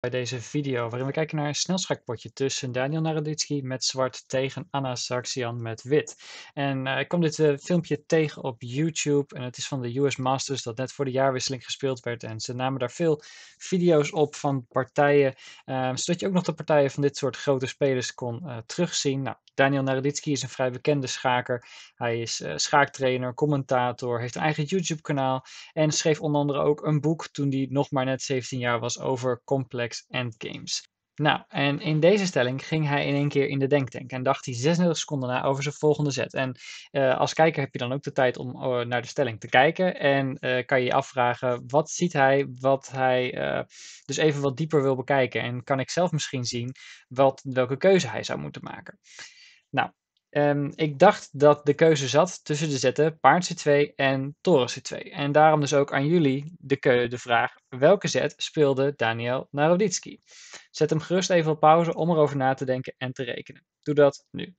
bij deze video waarin we kijken naar een snelschakpotje tussen Daniel Naroditsky met zwart tegen Anna Sarksian met wit. En eh, ik kom dit eh, filmpje tegen op YouTube en het is van de US Masters dat net voor de jaarwisseling gespeeld werd. En ze namen daar veel video's op van partijen, ehm, zodat je ook nog de partijen van dit soort grote spelers kon eh, terugzien. Nou, Daniel Naroditsky is een vrij bekende schaker. Hij is schaaktrainer, commentator, heeft een eigen YouTube kanaal en schreef onder andere ook een boek toen hij nog maar net 17 jaar was over complex Endgames. Nou, en in deze stelling ging hij in één keer in de denktank en dacht hij 36 seconden na over zijn volgende zet. En eh, als kijker heb je dan ook de tijd om eh, naar de stelling te kijken en eh, kan je je afvragen wat ziet hij, wat hij dus even wat dieper wil bekijken. En kan ik zelf misschien zien wat, welke keuze hij zou moeten maken. Nou, Ehm, ik dacht dat de keuze zat tussen de zetten paard C2 en toren C2. En daarom dus ook aan jullie de, de vraag, welke zet speelde Daniel Naroditsky? Zet hem gerust even op pauze om erover na te denken en te rekenen. Doe dat nu.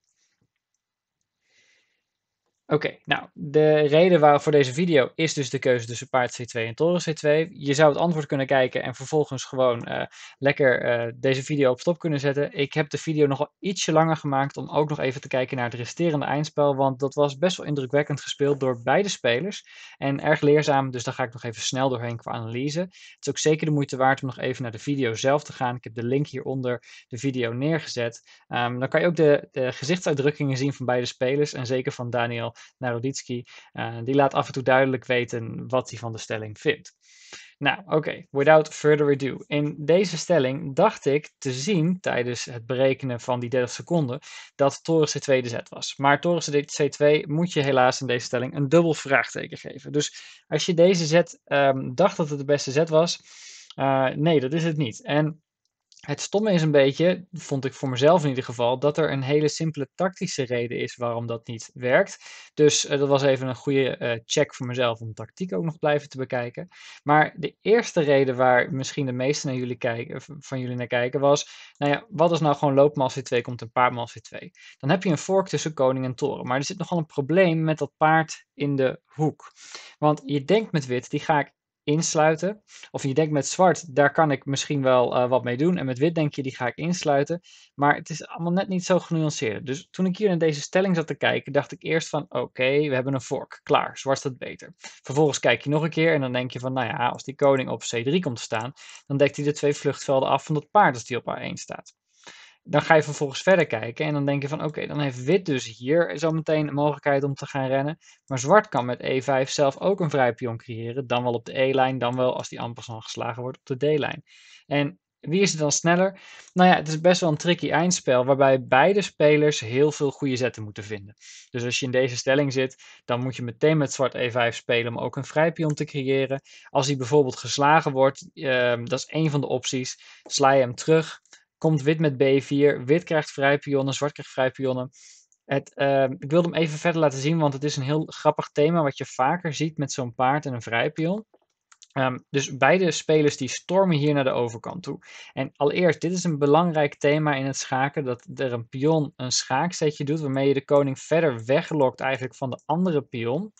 Oké, nou, de reden waarvoor voor deze video is dus de keuze tussen paard C2 en toren C2. Je zou het antwoord kunnen kijken en vervolgens gewoon eh, lekker eh, deze video op stop kunnen zetten. Ik heb de video nogal ietsje langer gemaakt om ook nog even te kijken naar het resterende eindspel. Want dat was best wel indrukwekkend gespeeld door beide spelers. En erg leerzaam, dus daar ga ik nog even snel doorheen qua analyse. Het is ook zeker de moeite waard om nog even naar de video zelf te gaan. Ik heb de link hieronder de video neergezet. Ehm, dan kan je ook de, de gezichtsuitdrukkingen zien van beide spelers en zeker van Daniel. Naroditsky, uh, eh, die laat af en toe duidelijk weten wat hij van de stelling vindt. Nou, oké, without further ado. In deze stelling dacht ik te zien tijdens het berekenen van die 30 seconden dat Torres C2 de zet was. Maar Torres C2 moet je helaas in deze stelling een dubbel vraagteken geven. Dus als je deze zet ehm, dacht dat het de beste zet was, eh, nee, dat is het niet. En het stomme is een beetje, vond ik voor mezelf in ieder geval, dat er een hele simpele tactische reden is waarom dat niet werkt. Dus eh, dat was even een goede eh, check voor mezelf om tactiek ook nog blijven te bekijken. Maar de eerste reden waar misschien de meeste naar jullie kijken, van jullie naar kijken was, nou ja, wat is nou gewoon loopmaal 2 komt een paardmaal 2 Dan heb je een vork tussen koning en toren. Maar er zit nogal een probleem met dat paard in de hoek. Want je denkt met wit, die ga ik insluiten. Of je denkt met zwart, daar kan ik misschien wel eh, wat mee doen. En met wit denk je, die ga ik insluiten. Maar het is allemaal net niet zo genuanceerd. Dus toen ik hier naar deze stelling zat te kijken, dacht ik eerst van oké, we hebben een vork. Klaar, zwart staat beter. Vervolgens kijk je nog een keer en dan denk je van nou ja, als die koning op C3 komt te staan, dan dekt hij de twee vluchtvelden af van dat paard als die op A1 staat. Dan ga je vervolgens verder kijken en dan denk je van oké, dan heeft wit dus hier zo meteen de mogelijkheid om te gaan rennen. Maar zwart kan met e5 zelf ook een vrij pion creëren, dan wel op de e-lijn, dan wel als die ampersand geslagen wordt op de d-lijn. En wie is er dan sneller? Nou ja, het is best wel een tricky eindspel waarbij beide spelers heel veel goede zetten moeten vinden. Dus als je in deze stelling zit, dan moet je meteen met zwart e5 spelen om ook een vrijpion te creëren. Als die bijvoorbeeld geslagen wordt, ehm, dat is één van de opties, sla je hem terug komt wit met B4. Wit krijgt vrij zwart krijgt vrij pionnen. Het, ehm, ik wilde hem even verder laten zien, want het is een heel grappig thema wat je vaker ziet met zo'n paard en een vrijpion. Um, ehm, dus beide spelers die stormen hier naar de overkant toe. En allereerst, dit is een belangrijk thema in het schaken, dat er een pion een schaakzetje doet, waarmee je de koning verder weglokt eigenlijk van de andere pion.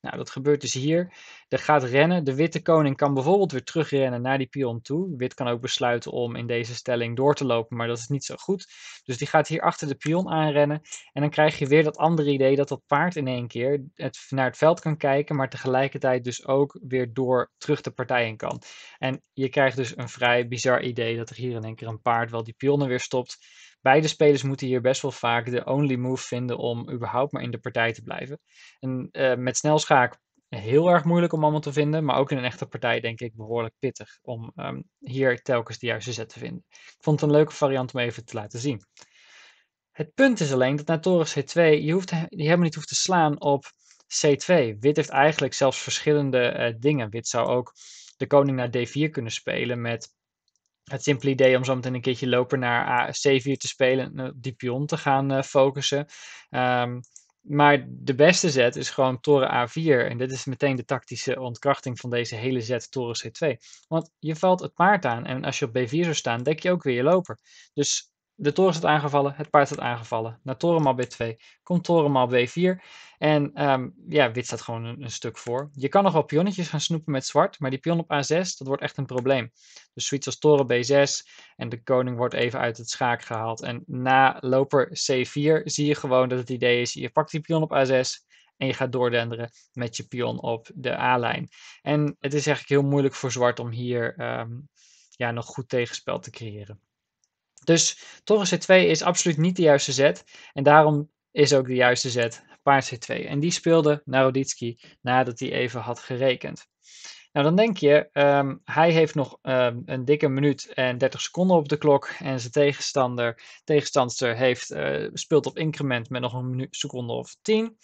Nou, dat gebeurt dus hier. Er gaat rennen. De witte koning kan bijvoorbeeld weer terugrennen naar die pion toe. Wit kan ook besluiten om in deze stelling door te lopen, maar dat is niet zo goed. Dus die gaat hier achter de pion aanrennen. En dan krijg je weer dat andere idee dat dat paard in één keer het, naar het veld kan kijken, maar tegelijkertijd dus ook weer door terug de partij in kan. En je krijgt dus een vrij bizar idee dat er hier in één keer een paard wel die pionnen weer stopt beide spelers moeten hier best wel vaak de only move vinden om überhaupt maar in de partij te blijven. En eh, met snelschaak heel erg moeilijk om allemaal te vinden, maar ook in een echte partij denk ik behoorlijk pittig om ehm, hier telkens de juiste zet te vinden. Ik vond het een leuke variant om even te laten zien. Het punt is alleen dat na toren C2 je, hoeft, je helemaal niet hoeft te slaan op C2. Wit heeft eigenlijk zelfs verschillende eh, dingen. Wit zou ook de koning naar D4 kunnen spelen met het simpele idee om zo meteen een keertje loper naar C4 te spelen en op eh, die pion te gaan eh, focussen. Ehm, maar de beste zet is gewoon toren A4. En dit is meteen de tactische ontkrachting van deze hele zet toren C2. Want je valt het paard aan. En als je op B4 zou staan, dek je ook weer je loper. Dus de toren staat aangevallen, het paard staat aangevallen. Naar torenmap b2 komt torenmap b4. En ehm, ja, wit staat gewoon een, stuk voor. Je kan nog wel pionnetjes gaan snoepen met zwart, maar die pion op a6, dat wordt echt een probleem. Dus zoiets als toren b6 en de koning wordt even uit het schaak gehaald. En na loper c4 zie je gewoon dat het idee is, je pakt die pion op a6 en je gaat doordenderen met je pion op de a-lijn. En het is eigenlijk heel moeilijk voor zwart om hier ehm, ja, nog goed tegenspel te creëren. Dus Torres C2 is absoluut niet de juiste zet. En daarom is ook de juiste zet paard C2. En die speelde Naroditsky nadat hij even had gerekend. Nou, dan denk je, ehm, hij heeft nog ehm, een dikke minuut en 30 seconden op de klok. En zijn tegenstander, tegenstandster heeft, eh, speelt op increment met nog een minuut, seconde of 10.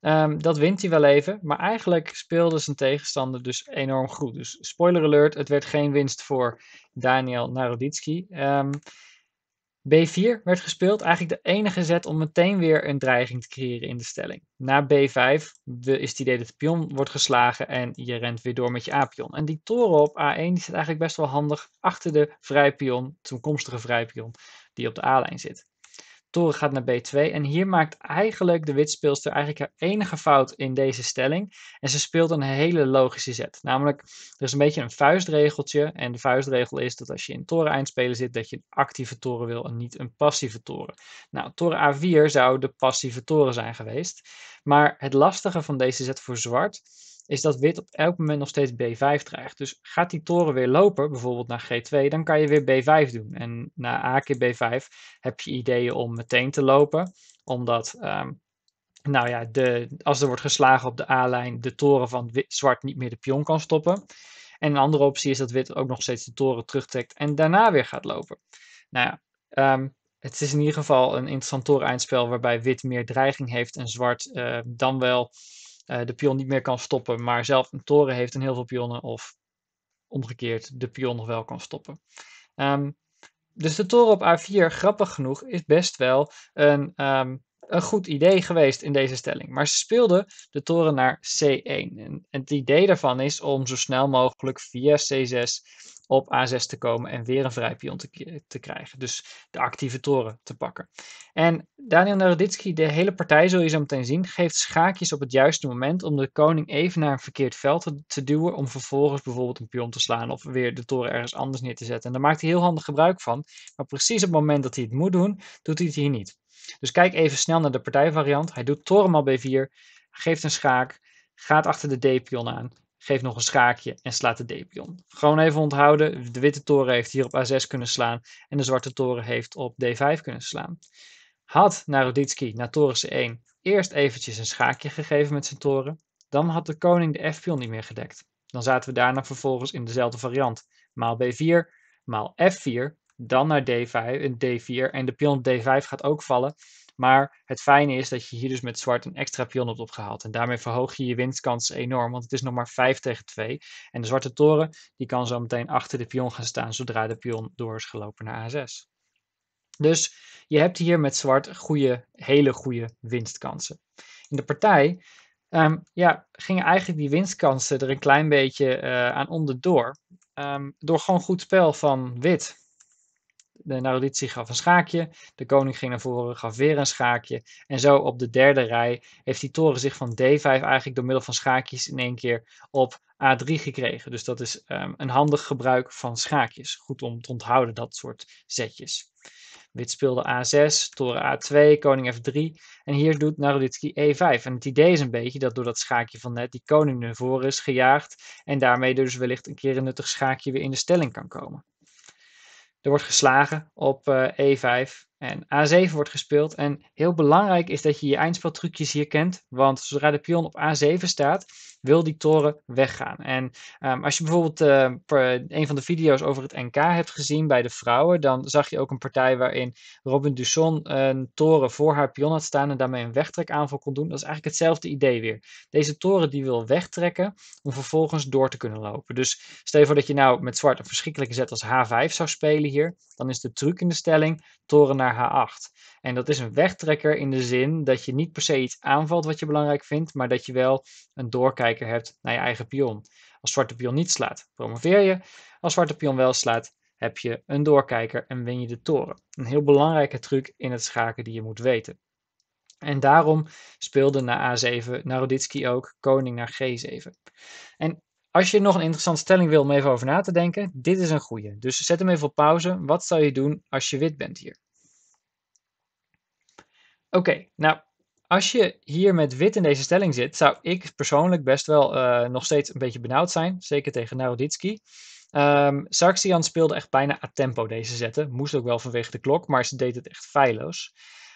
Ehm, dat wint hij wel even, maar eigenlijk speelde zijn tegenstander dus enorm goed. Dus spoiler alert, het werd geen winst voor Daniel Naroditsky. B4 werd gespeeld eigenlijk de enige zet om meteen weer een dreiging te creëren in de stelling. Na B5 is het idee dat de pion wordt geslagen en je rent weer door met je A-pion. En die toren op A1 die zit eigenlijk best wel handig achter de vrijpion, pion, toekomstige vrijpion, pion die op de A-lijn zit toren gaat naar b2. En hier maakt eigenlijk de witspeelster eigenlijk haar enige fout in deze stelling. En ze speelt een hele logische zet. Namelijk, er is een beetje een vuistregeltje. En de vuistregel is dat als je in toren eindspelen zit, dat je een actieve toren wil en niet een passieve toren. Nou, toren A4 zou de passieve toren zijn geweest. Maar het lastige van deze zet voor zwart is dat wit op elk moment nog steeds B5 dreigt. Dus gaat die toren weer lopen, bijvoorbeeld naar G2, dan kan je weer B5 doen. En na A keer B5 heb je ideeën om meteen te lopen, omdat ehm, nou ja, de, als er wordt geslagen op de A-lijn, de toren van wit, zwart niet meer de pion kan stoppen. En een andere optie is dat wit ook nog steeds de toren terugtrekt en daarna weer gaat lopen. Nou ja, ehm, het is in ieder geval een interessant toren-eindspel waarbij wit meer dreiging heeft en zwart eh, dan wel eh, de pion niet meer kan stoppen, maar zelf een toren heeft en heel veel pionnen. Of omgekeerd, de pion nog wel kan stoppen. Ehm, dus de toren op A4, grappig genoeg, is best wel een, ehm, een goed idee geweest in deze stelling. Maar ze speelden de toren naar C1. En, het idee daarvan is om zo snel mogelijk via C6 op A6 te komen en weer een vrij pion te, te krijgen. Dus de actieve toren te pakken. En Daniel Naroditsky, de hele partij zul je zo meteen zien, geeft schaakjes op het juiste moment om de koning even naar een verkeerd veld te, duwen. Om vervolgens bijvoorbeeld een pion te slaan of weer de toren ergens anders neer te zetten. En daar maakt hij heel handig gebruik van. Maar precies op het moment dat hij het moet doen, doet hij het hier niet. Dus kijk even snel naar de partijvariant. Hij doet toren al B4, geeft een schaak, gaat achter de D-pion aan geeft nog een schaakje en slaat de d-pion. Gewoon even onthouden, de witte toren heeft hier op a6 kunnen slaan en de zwarte toren heeft op d5 kunnen slaan. Had Naroditsky na toren c1 eerst eventjes een schaakje gegeven met zijn toren, dan had de koning de f-pion niet meer gedekt. Dan zaten we daarna vervolgens in dezelfde variant, maal b4, maal f4, dan naar d5, d4 en de pion d5 gaat ook vallen maar het fijne is dat je hier dus met zwart een extra pion hebt opgehaald. En daarmee verhoog je je winstkans enorm, want het is nog maar 5 tegen 2. En de zwarte toren die kan zo meteen achter de pion gaan staan zodra de pion door is gelopen naar A6. Dus je hebt hier met zwart goede, hele goede winstkansen. In de partij ehm, ja, gingen eigenlijk die winstkansen er een klein beetje eh, aan onderdoor. door ehm, door gewoon goed spel van wit de Narolitie gaf een schaakje, de koning ging naar voren, gaf weer een schaakje. En zo op de derde rij heeft die toren zich van D5 eigenlijk door middel van schaakjes in één keer op A3 gekregen. Dus dat is ehm, een handig gebruik van schaakjes. Goed om te onthouden dat soort zetjes. Wit speelde A6, toren A2, koning F3. En hier doet Naroditsky E5. En het idee is een beetje dat door dat schaakje van net die koning naar voren is gejaagd. En daarmee dus wellicht een keer een nuttig schaakje weer in de stelling kan komen. Er wordt geslagen op E5. Eh, e en A7 wordt gespeeld. En heel belangrijk is dat je je eindspeltrucjes hier kent. Want zodra de pion op A7 staat, wil die toren weggaan. En ehm, als je bijvoorbeeld ehm, een van de video's over het NK hebt gezien bij de vrouwen, dan zag je ook een partij waarin Robin Dusson een toren voor haar pion had staan en daarmee een wegtrekaanval kon doen. Dat is eigenlijk hetzelfde idee weer. Deze toren die wil wegtrekken om vervolgens door te kunnen lopen. Dus stel je voor dat je nou met zwart een verschrikkelijke zet als H5 zou spelen hier. Dan is de truc in de stelling toren naar naar H8. En dat is een wegtrekker in de zin dat je niet per se iets aanvalt wat je belangrijk vindt, maar dat je wel een doorkijker hebt naar je eigen pion. Als zwarte pion niet slaat, promoveer je. Als zwarte pion wel slaat, heb je een doorkijker en win je de toren. Een heel belangrijke truc in het schaken die je moet weten. En daarom speelde na A7 Naroditsky ook koning naar G7. En als je nog een interessante stelling wil om even over na te denken, dit is een goede. Dus zet hem even op pauze. Wat zou je doen als je wit bent hier? Oké, nou, als je hier met wit in deze stelling zit, zou ik persoonlijk best wel eh, nog steeds een beetje benauwd zijn. Zeker tegen Naroditsky. Ehm speelde echt bijna a tempo deze zetten. Moest ook wel vanwege de klok, maar ze deed het echt feilloos.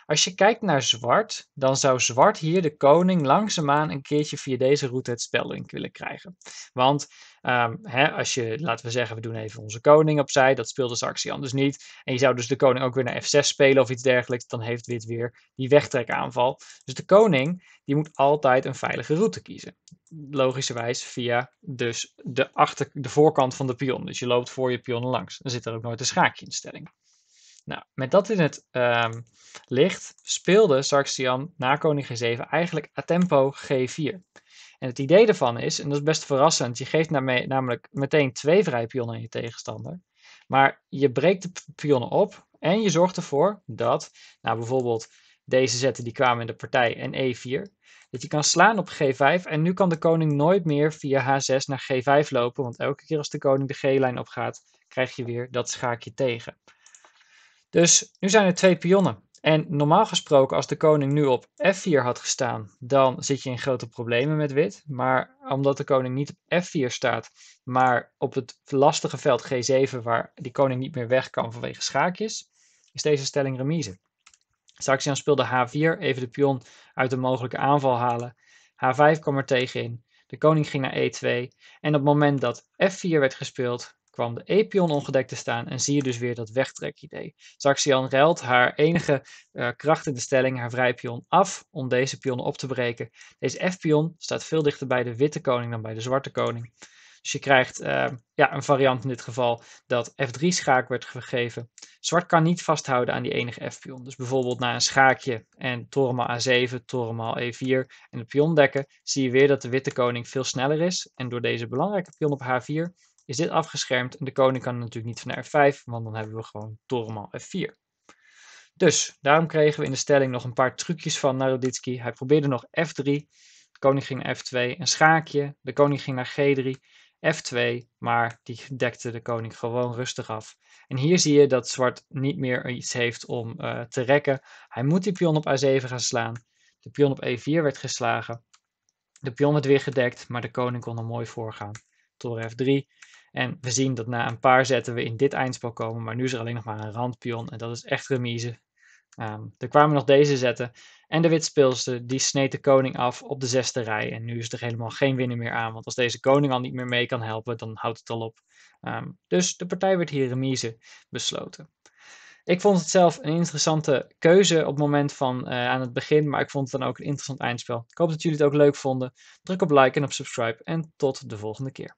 Als je kijkt naar zwart, dan zou zwart hier de koning langzaamaan een keertje via deze route het spel in willen krijgen. Want ehm, hè, als je, laten we zeggen, we doen even onze koning opzij, dat speelt speelde dus actie anders niet. En je zou dus de koning ook weer naar f6 spelen of iets dergelijks, dan heeft wit weer die wegtrekaanval. Dus de koning, die moet altijd een veilige route kiezen. Logischerwijs via dus de, achter, de voorkant van de pion. Dus je loopt voor je pion langs. Dan zit er ook nooit een schaakje in de stelling. Nou, met dat in het ehm, licht speelde Sarxian na koning G7 eigenlijk a tempo G4. En het idee daarvan is, en dat is best verrassend, je geeft namelijk meteen twee vrije pionnen aan je tegenstander. Maar je breekt de pionnen op en je zorgt ervoor dat, nou bijvoorbeeld deze zetten die kwamen in de partij en E4, dat je kan slaan op G5 en nu kan de koning nooit meer via H6 naar G5 lopen, want elke keer als de koning de G-lijn opgaat, krijg je weer dat schaakje tegen. Dus nu zijn er twee pionnen. En normaal gesproken, als de koning nu op f4 had gestaan, dan zit je in grote problemen met wit. Maar omdat de koning niet op f4 staat, maar op het lastige veld g7, waar die koning niet meer weg kan vanwege schaakjes, is deze stelling remise. Saxian speelde h4, even de pion uit de mogelijke aanval halen. h5 kwam er tegenin, de koning ging naar e2. En op het moment dat f4 werd gespeeld, kwam de E-pion ongedekt te staan en zie je dus weer dat wegtrek-idee. Saxian ruilt haar enige uh, kracht in de stelling, haar vrije pion, af om deze pion op te breken. Deze F-pion staat veel dichter bij de witte koning dan bij de zwarte koning. Dus je krijgt eh, ja, een variant in dit geval dat F3 schaak werd gegeven. Zwart kan niet vasthouden aan die enige F-pion. Dus bijvoorbeeld na een schaakje en torenmaal A7, torenmaal E4 en de pion dekken, zie je weer dat de witte koning veel sneller is. En door deze belangrijke pion op H4 is dit afgeschermd en de koning kan natuurlijk niet van f5, want dan hebben we gewoon al f4. Dus daarom kregen we in de stelling nog een paar trucjes van Naroditsky. Hij probeerde nog f3, de koning ging naar f2, een schaakje, de koning ging naar g3, f2, maar die dekte de koning gewoon rustig af. En hier zie je dat zwart niet meer iets heeft om eh, te rekken. Hij moet die pion op a7 gaan slaan. De pion op e4 werd geslagen. De pion werd weer gedekt, maar de koning kon er mooi voor gaan. Toren f3, en we zien dat na een paar zetten we in dit eindspel komen, maar nu is er alleen nog maar een randpion en dat is echt remise. Um, er kwamen nog deze zetten en de witspeelster die sneed de koning af op de zesde rij en nu is er helemaal geen winnen meer aan, want als deze koning al niet meer mee kan helpen, dan houdt het al op. Ehm, dus de partij werd hier remise besloten. Ik vond het zelf een interessante keuze op het moment van eh, aan het begin, maar ik vond het dan ook een interessant eindspel. Ik hoop dat jullie het ook leuk vonden. Druk op like en op subscribe en tot de volgende keer.